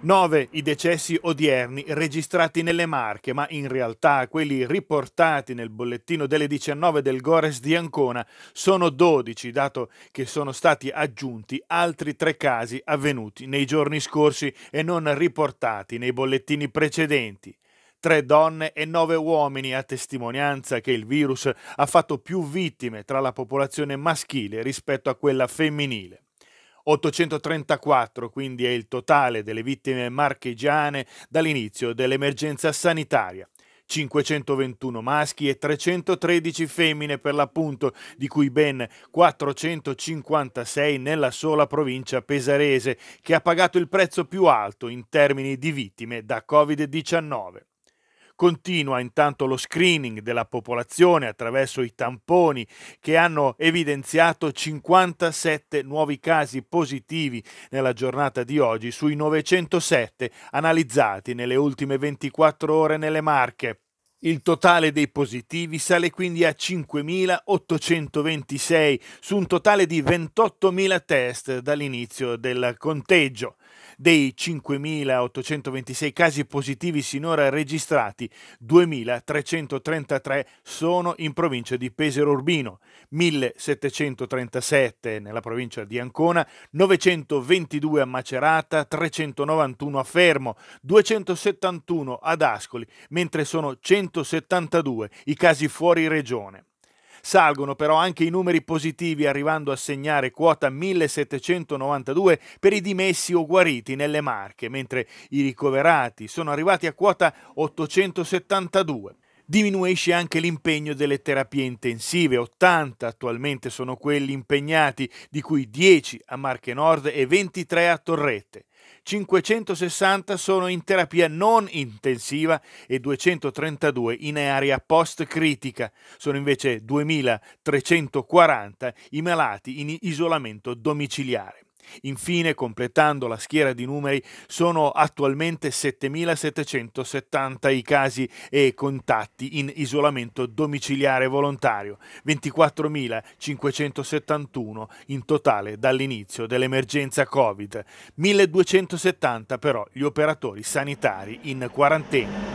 9 ehm, i decessi odierni registrati nelle Marche, ma in realtà quelli riportati nel bollettino delle 19 del Gores di Ancona sono 12, dato che sono stati aggiunti altri tre casi avvenuti nei giorni scorsi e non riportati nei bollettini precedenti tre donne e nove uomini, a testimonianza che il virus ha fatto più vittime tra la popolazione maschile rispetto a quella femminile. 834 quindi è il totale delle vittime marchigiane dall'inizio dell'emergenza sanitaria. 521 maschi e 313 femmine per l'appunto, di cui ben 456 nella sola provincia pesarese, che ha pagato il prezzo più alto in termini di vittime da Covid-19. Continua intanto lo screening della popolazione attraverso i tamponi che hanno evidenziato 57 nuovi casi positivi nella giornata di oggi sui 907 analizzati nelle ultime 24 ore nelle Marche. Il totale dei positivi sale quindi a 5.826 su un totale di 28.000 test dall'inizio del conteggio. Dei 5.826 casi positivi sinora registrati, 2.333 sono in provincia di Pesaro Urbino, 1.737 nella provincia di Ancona, 922 a Macerata, 391 a Fermo, 271 ad Ascoli, mentre sono 172 i casi fuori regione. Salgono però anche i numeri positivi arrivando a segnare quota 1792 per i dimessi o guariti nelle Marche, mentre i ricoverati sono arrivati a quota 872. Diminuisce anche l'impegno delle terapie intensive, 80 attualmente sono quelli impegnati, di cui 10 a Marche Nord e 23 a Torrette. 560 sono in terapia non intensiva e 232 in area post-critica. Sono invece 2340 i malati in isolamento domiciliare. Infine, completando la schiera di numeri, sono attualmente 7.770 i casi e contatti in isolamento domiciliare volontario, 24.571 in totale dall'inizio dell'emergenza Covid, 1.270 però gli operatori sanitari in quarantena.